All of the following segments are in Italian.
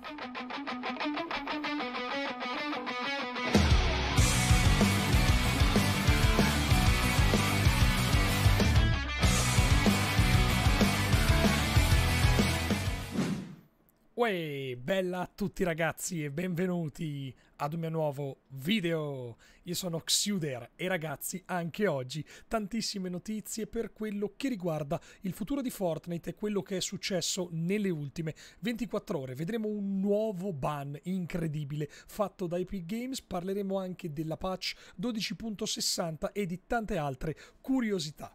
フフフフフ。Uè, bella a tutti ragazzi e benvenuti ad un mio nuovo video. Io sono Xuder e ragazzi, anche oggi tantissime notizie per quello che riguarda il futuro di Fortnite e quello che è successo nelle ultime 24 ore. Vedremo un nuovo ban incredibile fatto da Epic Games, parleremo anche della patch 12.60 e di tante altre curiosità.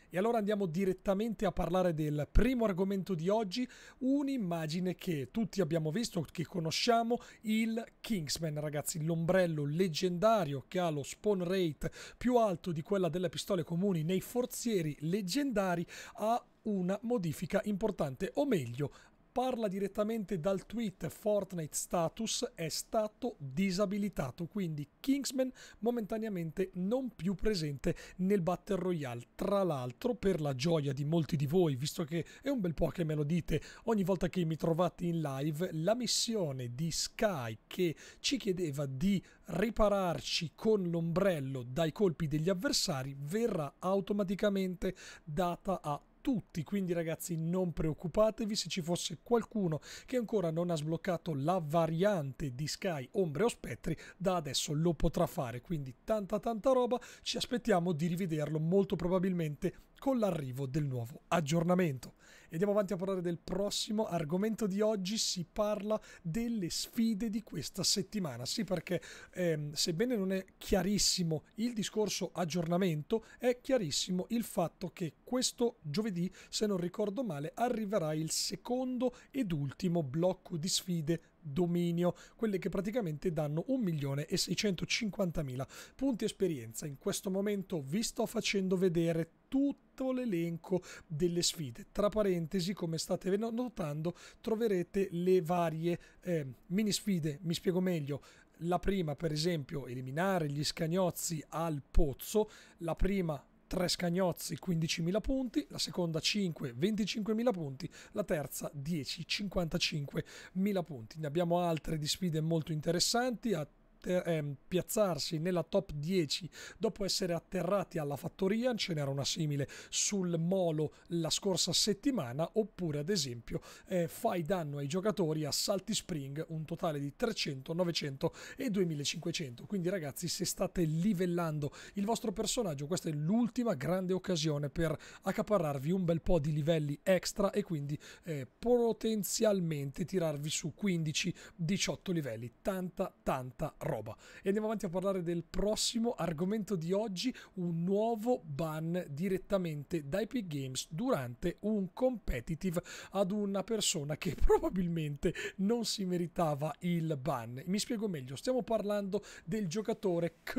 E allora andiamo direttamente a parlare del primo argomento di oggi, un'immagine che tutti abbiamo visto, che conosciamo, il Kingsman, ragazzi, l'ombrello leggendario che ha lo spawn rate più alto di quella delle pistole comuni nei forzieri leggendari ha una modifica importante, o meglio, parla direttamente dal tweet Fortnite status è stato disabilitato, quindi Kingsman momentaneamente non più presente nel Battle Royale. Tra l'altro, per la gioia di molti di voi, visto che è un bel po' che me lo dite ogni volta che mi trovate in live, la missione di Sky che ci chiedeva di ripararci con l'ombrello dai colpi degli avversari verrà automaticamente data a tutti, quindi ragazzi non preoccupatevi se ci fosse qualcuno che ancora non ha sbloccato la variante di Sky Ombre o Spettri, da adesso lo potrà fare, quindi tanta tanta roba, ci aspettiamo di rivederlo molto probabilmente con l'arrivo del nuovo aggiornamento. E andiamo avanti a parlare del prossimo argomento di oggi, si parla delle sfide di questa settimana, sì perché ehm, sebbene non è chiarissimo il discorso aggiornamento, è chiarissimo il fatto che questo giovedì giovedì, se non ricordo male, arriverà il secondo ed ultimo blocco di sfide dominio, quelle che praticamente danno 1.650.000 punti esperienza. In questo momento vi sto facendo vedere tutto l'elenco delle sfide. Tra parentesi, come state notando, troverete le varie eh, mini sfide, mi spiego meglio. La prima, per esempio, eliminare gli scagnozzi al pozzo, la prima 3 scagnozzi 15.000 punti, la seconda 5 25.000 punti, la terza 10 55.000 punti. Ne abbiamo altre di sfide molto interessanti a ehm, piazzarsi nella top 10 dopo essere atterrati alla fattoria, ce n'era una simile sul molo la scorsa settimana, oppure ad esempio eh, fai danno ai giocatori a salti spring un totale di 300, 900 e 2500. Quindi ragazzi se state livellando il vostro personaggio, questa è l'ultima grande occasione per accaparrarvi un bel po' di livelli extra e quindi eh, potenzialmente tirarvi su 15-18 livelli. Tanta, tanta roba roba. E andiamo avanti a parlare del prossimo argomento di oggi, un nuovo ban direttamente da Epic Games durante un competitive ad una persona che probabilmente non si meritava il ban. Mi spiego meglio, stiamo parlando del giocatore K.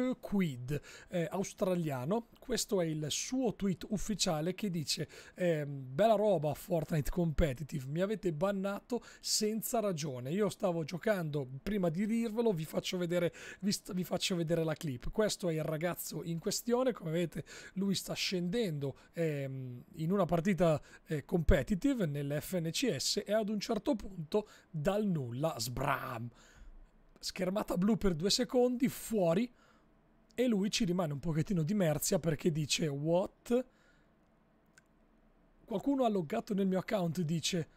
eh, australiano. Questo è il suo tweet ufficiale che dice eh, bella roba Fortnite Competitive, mi avete bannato senza ragione. Io stavo giocando, prima di dirvelo vi faccio vedere piacere vi, st- vi faccio vedere la clip. Questo è il ragazzo in questione, come vedete lui sta scendendo ehm, in una partita eh, competitive nell'FNCS e ad un certo punto dal nulla sbram. Schermata blu per due secondi, fuori e lui ci rimane un pochettino di merzia perché dice what? Qualcuno ha loggato nel mio account e dice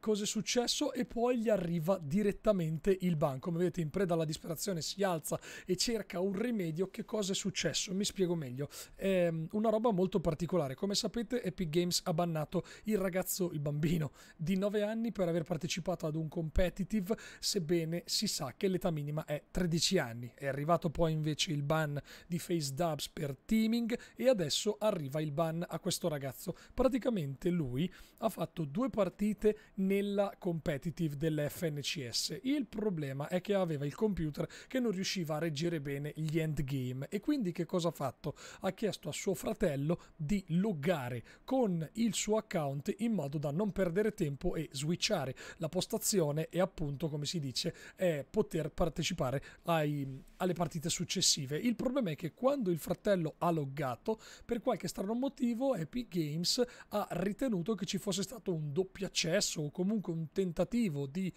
cosa è successo e poi gli arriva direttamente il ban. Come vedete in preda alla disperazione si alza e cerca un rimedio. Che cosa è successo? Mi spiego meglio. È ehm, una roba molto particolare. Come sapete Epic Games ha bannato il ragazzo, il bambino di 9 anni per aver partecipato ad un competitive, sebbene si sa che l'età minima è 13 anni. È arrivato poi invece il ban di Face Dubs per teaming e adesso arriva il ban a questo ragazzo. Praticamente lui ha fatto due partite nella competitive dell'FNCS. Il problema è che aveva il computer che non riusciva a reggere bene gli endgame e quindi che cosa ha fatto? Ha chiesto a suo fratello di loggare con il suo account in modo da non perdere tempo e switchare la postazione e appunto come si dice poter partecipare ai, alle partite successive. Il problema è che quando il fratello ha loggato per qualche strano motivo Epic Games ha ritenuto che ci fosse stato un doppio accesso o comunque un tentativo di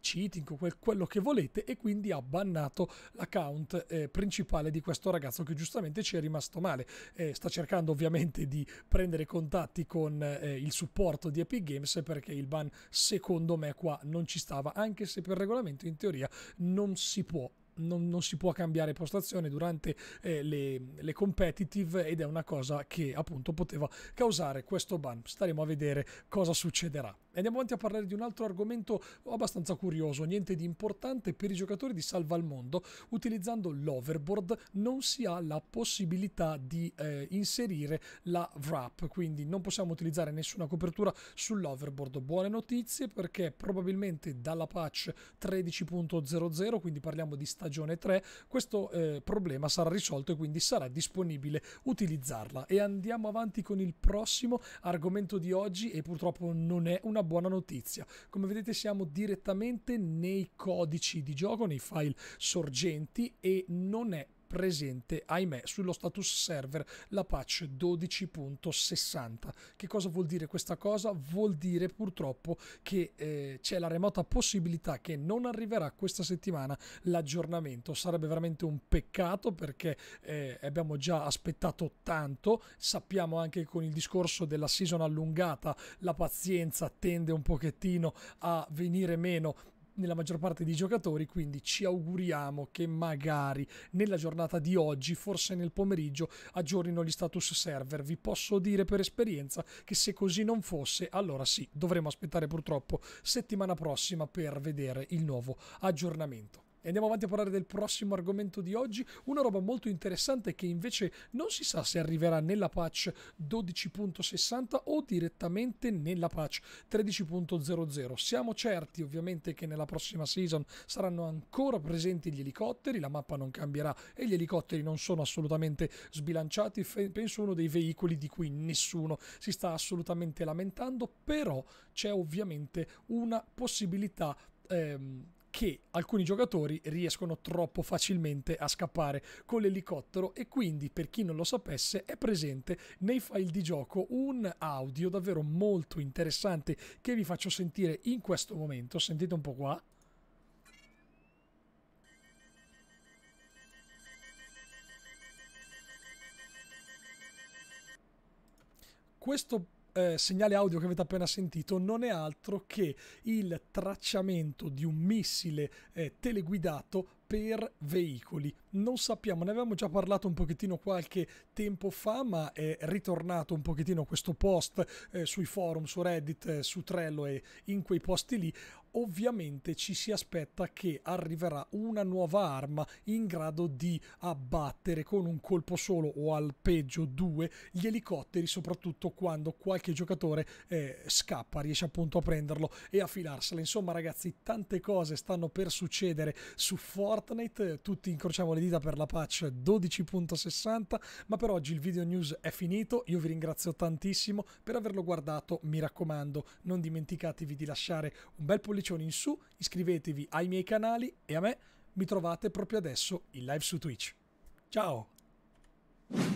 cheating quel, quello che volete e quindi ha bannato l'account eh, principale di questo ragazzo che giustamente ci è rimasto male eh, sta cercando ovviamente di prendere contatti con eh, il supporto di Epic Games perché il ban secondo me qua non ci stava anche se per regolamento in teoria non si può non, non, si può cambiare postazione durante eh, le, le, competitive ed è una cosa che appunto poteva causare questo ban. Staremo a vedere cosa succederà. Andiamo avanti a parlare di un altro argomento abbastanza curioso, niente di importante per i giocatori di Salva al Mondo. Utilizzando l'overboard non si ha la possibilità di eh, inserire la wrap, quindi non possiamo utilizzare nessuna copertura sull'overboard. Buone notizie perché probabilmente dalla patch 13.00, quindi parliamo di stagione 3, questo eh, problema sarà risolto e quindi sarà disponibile utilizzarla. E andiamo avanti con il prossimo argomento di oggi e purtroppo non è una buona notizia. Come vedete siamo direttamente nei codici di gioco, nei file sorgenti e non è presente, ahimè, sullo status server la patch 12.60. Che cosa vuol dire questa cosa? Vuol dire purtroppo che eh, c'è la remota possibilità che non arriverà questa settimana l'aggiornamento. Sarebbe veramente un peccato perché eh, abbiamo già aspettato tanto. Sappiamo anche che con il discorso della season allungata la pazienza tende un pochettino a venire meno nella maggior parte dei giocatori, quindi ci auguriamo che magari nella giornata di oggi, forse nel pomeriggio, aggiornino gli status server. Vi posso dire per esperienza che se così non fosse, allora sì, dovremo aspettare purtroppo settimana prossima per vedere il nuovo aggiornamento. E andiamo avanti a parlare del prossimo argomento di oggi. Una roba molto interessante che invece non si sa se arriverà nella patch 12.60 o direttamente nella patch 13.00. Siamo certi ovviamente che nella prossima season saranno ancora presenti gli elicotteri, la mappa non cambierà e gli elicotteri non sono assolutamente sbilanciati. Penso uno dei veicoli di cui nessuno si sta assolutamente lamentando, però c'è ovviamente una possibilità ehm, che alcuni giocatori riescono troppo facilmente a scappare con l'elicottero e quindi per chi non lo sapesse è presente nei file di gioco un audio davvero molto interessante che vi faccio sentire in questo momento, sentite un po' qua. Questo eh, segnale audio che avete appena sentito non è altro che il tracciamento di un missile eh, teleguidato per veicoli. Non sappiamo, ne avevamo già parlato un pochettino qualche tempo fa, ma è ritornato un pochettino questo post eh, sui forum, su Reddit, eh, su Trello e in quei posti lì ovviamente ci si aspetta che arriverà una nuova arma in grado di abbattere con un colpo solo o al peggio due gli elicotteri, soprattutto quando qualche giocatore eh, scappa, riesce appunto a prenderlo e a filarsela. Insomma ragazzi, tante cose stanno per succedere su Fortnite, tutti incrociamo le dita per la patch 12.60, ma per oggi il video news è finito, io vi ringrazio tantissimo per averlo guardato, mi raccomando non dimenticatevi di lasciare un bel pollice pollicioni in su, iscrivetevi ai miei canali e a me mi trovate proprio adesso in live su Twitch. Ciao!